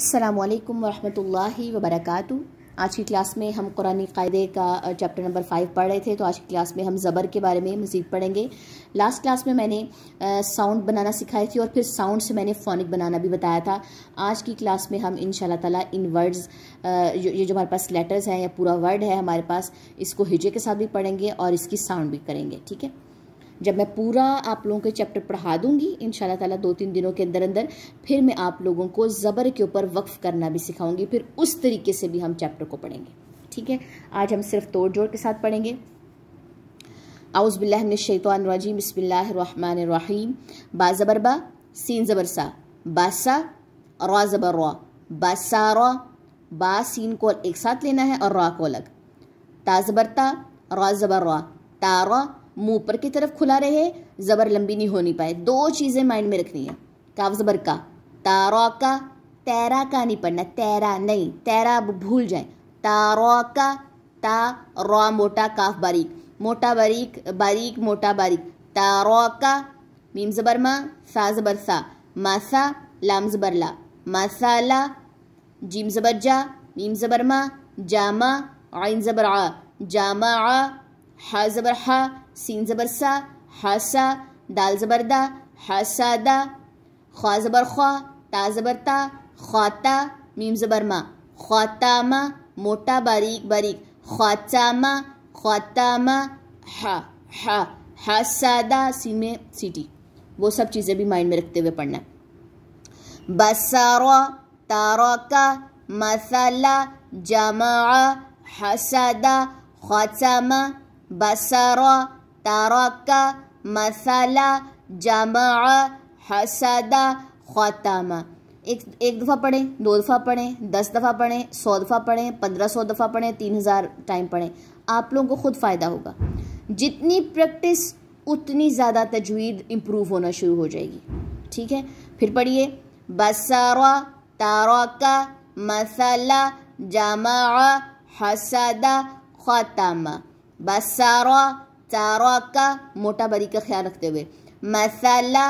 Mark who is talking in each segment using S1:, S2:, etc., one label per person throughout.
S1: अल्लाम वालेकुम वरहमतुल्लाहि आज की क्लास में हम कुरानी कायदे का चैप्टर नंबर फाइव पढ़ रहे थे तो आज की क्लास में हम ज़बर के बारे में मज़ीद पढ़ेंगे लास्ट क्लास में मैंने साउंड बनाना सिखाई थी और फिर साउंड से मैंने फोनिक बनाना भी बताया था आज की क्लास में हम इन ताला इन वर्ड्स ये जो हमारे पास लेटर्स हैं या पूरा वर्ड है हमारे पास इसको हिजे के साथ भी पढ़ेंगे और इसकी साउंड भी करेंगे ठीक है जब मैं पूरा आप लोगों के चैप्टर पढ़ा दूंगी इन ताला दो तीन दिनों के अंदर अंदर फिर मैं आप लोगों को ज़बर के ऊपर वक्फ करना भी सिखाऊंगी फिर उस तरीके से भी हम चैप्टर को पढ़ेंगे ठीक है आज हम सिर्फ तोड़ जोड़ के साथ पढ़ेंगे आउज़बिल्लाशैतवानरजीम बसमीम बा ज़बर बा सीन ज़बर सा बासा रा ज़बर रॉ बासा रॉ बा सीन को एक साथ लेना है और रॉ को अलग ताज़बरता रॉ ज़बर रॉ तारा मुंह पर की तरफ खुला रहे जबर लंबी नहीं होनी पाए दो चीजें माइंड में रखनी है काव जबर का तारा का तैरा का नहीं पढ़ना तैरा नहीं तैरा आप भूल जाए तारा का ता रॉ मोटा काफ बारीक मोटा बारीक बारीक मोटा बारीक तारा का मीम जबर मा सा जबर सा मासा लाम जबर ला मासाला जीम जबर जा मीम जबर मा जामा आइन जबर आ जामा आ हा ज़बर हा सीन ज़बर सा हासा दाल ज़बर दा हासादा ख्वा ज़बर ख्वा ता ज़बर ता ख्वाता मीम ज़बर मा ख्वातामा मोटा बारीक बारीक ख्वाचामा ख्वातामा हा हा हासादा सी में सीटी वो सब चीज़ें भी माइंड में रखते हुए पढ़ना है बसारा तारका मसाला जमा हसदा खसमा बसर तरक मसला जमा हसद ख़तम एक एक दफ़ा पढ़ें दो दफ़ा पढ़ें दस दफ़ा पढ़ें सौ दफ़ा पढ़ें पंद्रह सौ दफ़ा पढ़ें तीन हज़ार टाइम पढ़ें आप लोगों को खुद फ़ायदा होगा जितनी प्रैक्टिस उतनी ज़्यादा तजवीद इम्प्रूव होना शुरू हो जाएगी ठीक है फिर पढ़िए बसरा तारक मसाला जमा हसदा ख़तम बसारा चारा का मोटा बारीक का ख्याल रखते हुए मसाला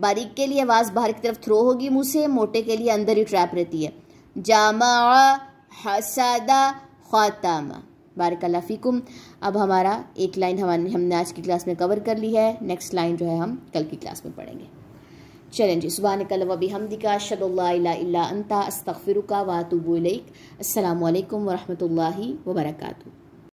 S1: बारीक के लिए आवाज़ बाहर की तरफ थ्रो होगी मुँह से मोटे के लिए अंदर ही ट्रैप रहती है जामा हसादा खातामा बारकल्ला फ़ीकुम अब हमारा एक लाइन हमारे हमने आज की क्लास में कवर कर ली है नेक्स्ट लाइन जो है हम कल की क्लास में पढ़ेंगे चलें जी सुबह निकल वबी हमदिका शदल्ला अंता अस्तफ़िर का वातुबुलक अल्लाम वरहमल वर्का